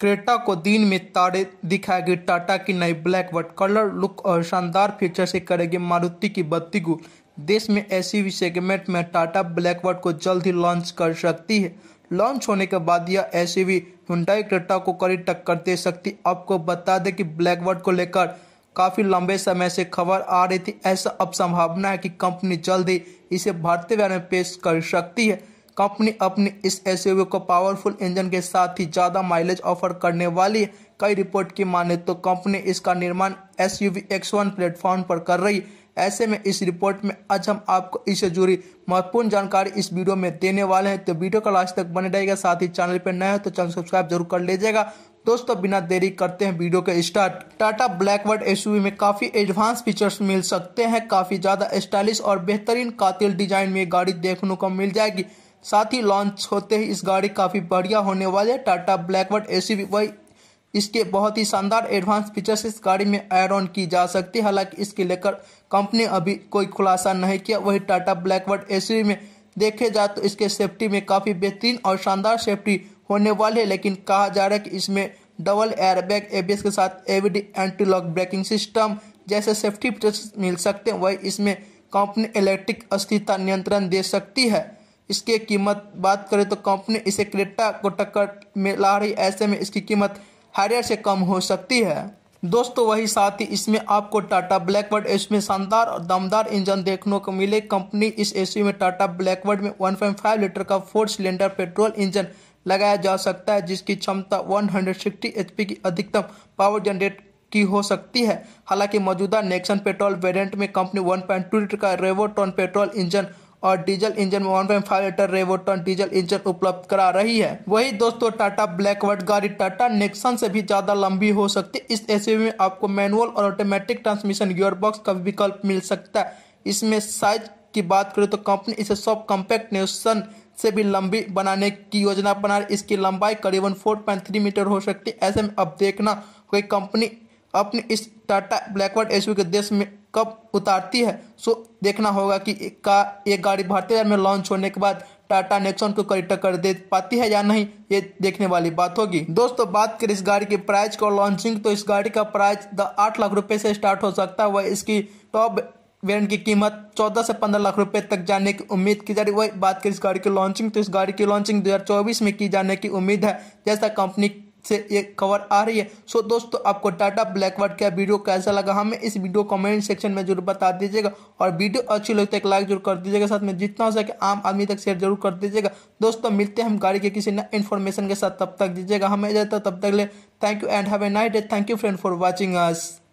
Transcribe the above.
Creta को दिन में तारे दिखाएगी टाटा की नई ब्लैक वट कलर लुक और शानदार फीचर से करेगी मारुति की बत्ती गुल देश में भी सेगमेंट में टाटा ब्लैक वट को जल्द ही लॉन्च कर सकती है लॉन्च होने के बाद यह ऐसी भी हुडाई क्रेटा को कड़ी टक्कर दे सकती आपको बता दें कि ब्लैक वट को लेकर काफ़ी लंबे समय से खबर आ रही थी ऐसा अब संभावना है कि कंपनी जल्द ही इसे भारतीय बाजार में पेश कर सकती है कंपनी अपने इस एस को पावरफुल इंजन के साथ ही ज़्यादा माइलेज ऑफर करने वाली कई रिपोर्ट की माने तो कंपनी इसका निर्माण एस यू प्लेटफॉर्म पर कर रही ऐसे में इस रिपोर्ट में आज हम आपको इससे जुड़ी महत्वपूर्ण जानकारी इस वीडियो में देने वाले हैं तो वीडियो का लास्ट तक बने रहेगा साथ ही चैनल पर नया है तो चैनल सब्सक्राइब जरूर कर लीजिएगा दोस्तों बिना देरी करते हैं वीडियो के स्टार्ट टाटा ब्लैकवर्ड एस में काफी एडवांस फीचर्स मिल सकते हैं काफी ज्यादा स्टाइलिश और बेहतरीन कातिल डिजाइन में गाड़ी देखने को मिल जाएगी साथ ही लॉन्च होते ही इस गाड़ी काफ़ी बढ़िया होने वाली है टाटा ब्लैकवर्ड ए सी इसके बहुत ही शानदार एडवांस फीचर्स इस गाड़ी में एड ऑन की जा सकती है हालांकि इसके लेकर कंपनी अभी कोई खुलासा नहीं किया वही टाटा ब्लैकवर्ड ए में देखे जाए तो इसके सेफ्टी में काफ़ी बेहतरीन और शानदार सेफ्टी होने वाली है लेकिन कहा जा रहा है कि इसमें डबल एयरबैग एबीएस के साथ AVD anti lock braking system जैसे सेफ्टी फीचर्स मिल सकते हैं वही इसमें कंपनी इलेक्ट्रिक अस्थिरता नियंत्रण दे सकती है इसकी कीमत बात करें तो कंपनी इसे क्रेटा को टक्कर में ला रही ऐसे में इसकी कीमत हारियर से कम हो सकती है दोस्तों वही साथ ही इसमें आपको टाटा ब्लैकवर्ड एस में शानदार और दमदार इंजन देखने को मिले कंपनी इस एसयू में टाटा ब्लैकवर्ड में 1.5 लीटर का फोर सिलेंडर पेट्रोल इंजन लगाया जा सकता है जिसकी क्षमता 160 हंड्रेड की अधिकतम पावर जनरेट की हो सकती है हालांकि मौजूदा नेक्सन पेट्रोल वेरिएंट में कंपनी 1.2 लीटर का रेवोटॉन पेट्रोल इंजन और डीजल इंजन में five litre Revotron diesel engine उपलब्ध करा रही है वही दोस्तों टाटा ब्लैकवर्ड गाड़ी टाटा नेक्सन से भी ज्यादा लंबी हो सकती है इस एसयूवी में आपको मैनुअल और ऑटोमेटिक ट्रांसमिशन गियर बॉक्स का विकल्प मिल सकता है इसमें साइज की बात करें तो कंपनी इसे सॉफ्ट कॉम्पैक्ट नेक्सन से भी लंबी बनाने की योजना बना रही इसकी लंबाई करीबन फोर मीटर हो सकती है ऐसे में अब देखना कोई कंपनी अपने इस टाटा ब्लैकवर्ड एस के देश में कब उतारती है सो देखना होगा कि का एक गाड़ी भारतीय में लॉन्च होने के बाद टाटा नेक्सॉन को कड़ी टक्कर दे पाती है या नहीं ये देखने वाली बात होगी दोस्तों बात करें इस गाड़ी के प्राइस को लॉन्चिंग तो इस गाड़ी का प्राइस द आठ लाख रुपए से स्टार्ट हो सकता है वह इसकी टॉप वेरियंट की कीमत 14 से 15 लाख रुपए तक जाने की उम्मीद की जा रही है वही बात करें इस गाड़ी की लॉन्चिंग तो इस गाड़ी की लॉन्चिंग 2024 में की जाने की उम्मीद है जैसा कंपनी से एक खबर आ रही है सो दोस्तों आपको टाटा ब्लैकवर्ड का वीडियो कैसा लगा हमें इस वीडियो कमेंट सेक्शन में जरूर बता दीजिएगा और वीडियो अच्छी लगती तो एक लाइक जरूर कर दीजिएगा साथ में जितना हो सके आम आदमी तक शेयर जरूर कर दीजिएगा दोस्तों मिलते हैं हम गाड़ी के किसी न इन्फॉर्मेशन के साथ तब तक दीजिएगा हमें इजाजत तब तक ले thank you and have a night thank you friend for watching us